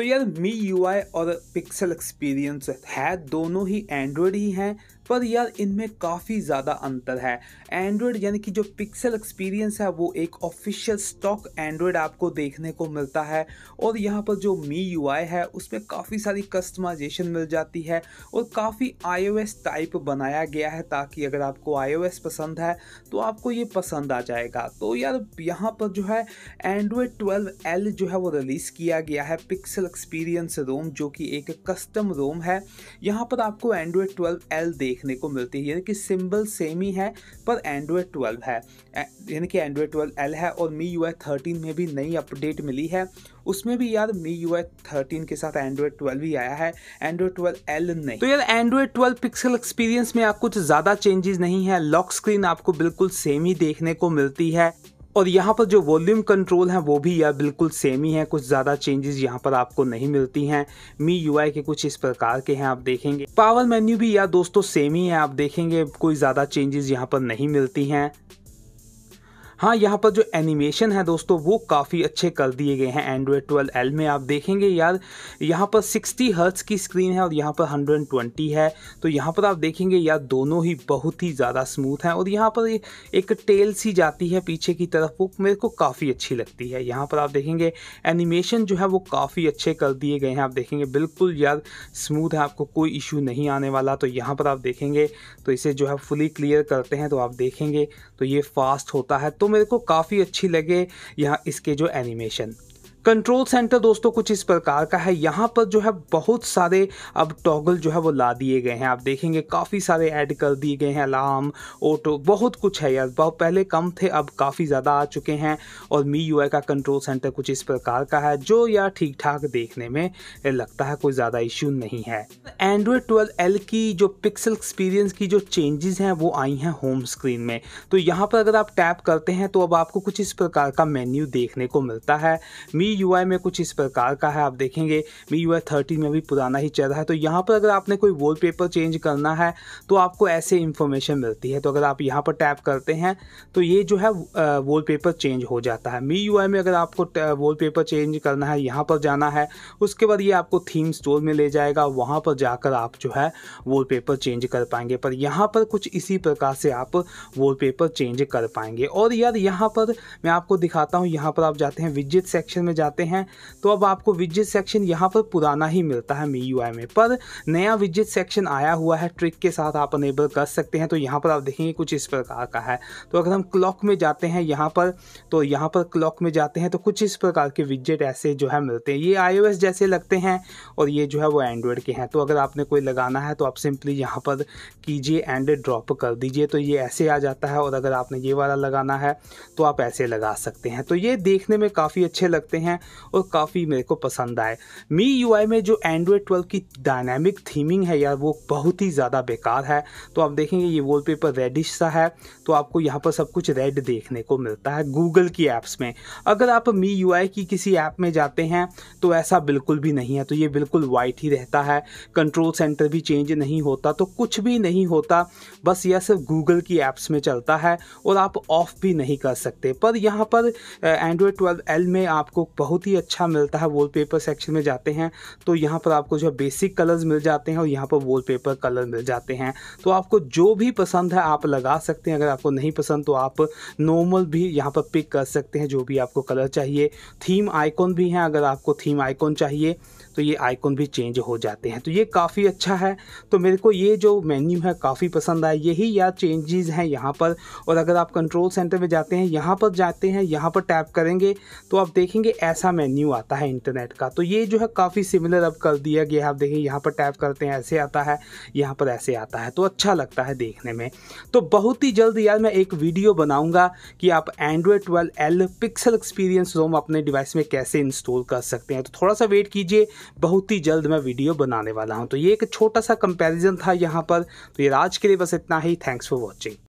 तो यार MIUI और पिक्सल एक्सपीरियंस है दोनों ही एंड्रॉयड ही हैं पर यार इनमें काफ़ी ज़्यादा अंतर है एंड्रॉयड यानी कि जो पिक्सल एक्सपीरियंस है वो एक ऑफिशियल स्टॉक एंड्रॉयड आपको देखने को मिलता है और यहाँ पर जो मी यू है उसमें काफ़ी सारी कस्टमाइजेशन मिल जाती है और काफ़ी आई टाइप बनाया गया है ताकि अगर आपको आई पसंद है तो आपको ये पसंद आ जाएगा तो यार यहाँ पर जो है एंड्रॉयड ट्वेल्व एल जो है वो रिलीज़ किया गया है पिक्सल एक्सपीरियंस रोम जो कि एक कस्टम रोम है यहाँ पर आपको एंड्रॉयड ट्वेल्व एल देख देखने को मिलती है यानी कि सिंबल सेम ही है पर एंड्रॉयड 12 है यानी कि एंड्रॉयड 12 एल है और मी यू आई में भी नई अपडेट मिली है उसमें भी यार मी यू आई के साथ एंड्रॉयड 12 भी आया है एंड्रॉयड 12 एल नहीं तो यार एंड्रॉयड 12 पिक्सल एक्सपीरियंस में आप कुछ ज़्यादा चेंजेस नहीं है लॉक स्क्रीन आपको बिल्कुल सेम ही देखने को मिलती है और यहाँ पर जो वॉल्यूम कंट्रोल है वो भी यह बिल्कुल सेम ही है कुछ ज़्यादा चेंजेस यहाँ पर आपको नहीं मिलती हैं मी यू के कुछ इस प्रकार के हैं आप देखेंगे पावर मेन्यू भी यह दोस्तों सेम ही है आप देखेंगे कोई ज़्यादा चेंजेस यहाँ पर नहीं मिलती हैं हाँ यहाँ पर जो एनिमेशन है दोस्तों वो काफ़ी अच्छे कर दिए गए हैं एंड्रॉयड ट्वेल्व एल में आप देखेंगे यार यहाँ पर सिक्सटी हर्ट्स की स्क्रीन है और यहाँ पर हंड्रेड ट्वेंटी है तो यहाँ पर आप देखेंगे यार दोनों ही बहुत ही ज़्यादा स्मूथ हैं और यहाँ पर एक टेल सी जाती है पीछे की तरफ वो मेरे को काफ़ी अच्छी लगती है यहाँ पर आप देखेंगे एनिमेशन जो है वो काफ़ी अच्छे कर दिए गए हैं आप देखेंगे बिल्कुल यार स्मूथ है आपको कोई इशू नहीं आने वाला तो यहाँ पर आप देखेंगे तो इसे जो है फुली क्लियर करते हैं तो आप देखेंगे तो ये फास्ट होता है तो मेरे को काफ़ी अच्छी लगे यहाँ इसके जो एनिमेशन कंट्रोल सेंटर दोस्तों कुछ इस प्रकार का है यहाँ पर जो है बहुत सारे अब टॉगल जो है वो ला दिए गए हैं आप देखेंगे काफ़ी सारे ऐड कर दिए गए हैं अलार्म ऑटो बहुत कुछ है यार बहुत पहले कम थे अब काफ़ी ज़्यादा आ चुके हैं और मी यू का कंट्रोल सेंटर कुछ इस प्रकार का है जो यार ठीक ठाक देखने में लगता है कोई ज़्यादा इश्यू नहीं है एंड्रॉयड ट्वेल्व एल की जो पिक्सल एक्सपीरियंस की जो चेंजेस हैं वो आई हैं होम स्क्रीन में तो यहाँ पर अगर आप टैप करते हैं तो अब आपको कुछ इस प्रकार का मेन्यू देखने को मिलता है मी मी यू में कुछ इस प्रकार का है आप देखेंगे मी यू आई में भी पुराना ही चल रहा है तो यहाँ पर अगर आपने कोई पेपर चेंज करना है तो आपको ऐसे इन्फॉर्मेशन मिलती है तो अगर आप यहाँ पर टैप करते हैं तो ये जो है पेपर चेंज हो जाता है मी यू में अगर आपको पेपर चेंज करना है यहाँ पर जाना है उसके बाद ये आपको थीम स्टोर में ले जाएगा वहाँ पर जाकर आप जो है वॉलपेपर चेंज कर पाएंगे पर यहाँ पर कुछ इसी प्रकार से आप वॉलपेपर चेंज कर पाएंगे और यार यहाँ पर मैं आपको दिखाता हूँ यहाँ पर आप जाते हैं विजिट सेक्शन में जाते हैं तो अब आपको विजिट सेक्शन यहाँ पर पुराना ही मिलता है मी यू में पर नया विजिट सेक्शन आया हुआ है ट्रिक के साथ आप अनेबल कर सकते हैं तो यहाँ पर आप देखेंगे कुछ इस प्रकार का है तो अगर हम क्लॉक में जाते हैं यहाँ पर तो यहाँ पर क्लॉक में जाते हैं तो कुछ इस प्रकार के विजिट ऐसे जो है मिलते हैं ये आई जैसे लगते हैं और ये जो है वो एंड्रॉयड के हैं तो अगर आपने कोई लगाना है तो आप सिंपली यहाँ पर कीजिए एंड ड्रॉप कर दीजिए तो ये ऐसे आ जाता है और अगर आपने ये वाला लगाना है तो आप ऐसे लगा सकते हैं तो ये देखने में काफ़ी अच्छे लगते हैं हैं और काफ़ी मेरे को पसंद आए मी यू में जो एंड्रॉयड ट्वेल्व की डायनामिक थीमिंग है यार वो बहुत ही ज़्यादा बेकार है तो आप देखेंगे ये पेपर रेडिश सा है तो आपको यहाँ पर सब कुछ रेड देखने को मिलता है गूगल की ऐप्स में अगर आप मी यू की किसी ऐप में जाते हैं तो ऐसा बिल्कुल भी नहीं है तो ये बिल्कुल वाइट ही रहता है कंट्रोल सेंटर भी चेंज नहीं होता तो कुछ भी नहीं होता बस यह सिर्फ गूगल की ऐप्स में चलता है और आप ऑफ भी नहीं कर सकते पर यहाँ पर एंड्रॉयड ट्वेल्व एल में आपको बहुत ही अच्छा मिलता है वॉलपेपर सेक्शन में जाते हैं तो यहाँ पर आपको जो है बेसिक कलर्स मिल जाते हैं और यहाँ पर वॉलपेपर कलर मिल जाते हैं तो आपको जो भी पसंद है आप लगा सकते हैं अगर आपको नहीं पसंद तो आप नॉर्मल भी यहाँ पर पिक कर सकते हैं जो भी आपको कलर चाहिए थीम आइकॉन भी हैं अगर आपको थीम आइकॉन चाहिए तो ये आइकॉन भी चेंज हो जाते हैं तो ये काफ़ी अच्छा है तो मेरे को ये जो मेन्यू है काफ़ी पसंद आया यही या चेंजेस हैं यहाँ पर और अगर आप कंट्रोल सेंटर में जाते हैं यहाँ पर जाते हैं यहाँ पर टैप करेंगे तो आप देखेंगे ऐसा मेन्यू आता है इंटरनेट का तो ये जो है काफ़ी सिमिलर अब कर दिया गया आप देखिए यहाँ पर टैप करते हैं ऐसे आता है यहाँ पर ऐसे आता है तो अच्छा लगता है देखने में तो बहुत ही जल्द यार मैं एक वीडियो बनाऊँगा कि आप Android twelve L Pixel Experience ROM अपने डिवाइस में कैसे इंस्टॉल कर सकते हैं तो थोड़ा सा वेट कीजिए बहुत ही जल्द मैं वीडियो बनाने वाला हूँ तो ये एक छोटा सा कंपेरिजन था यहाँ पर तो ये आज के लिए बस इतना ही थैंक्स फॉर वॉचिंग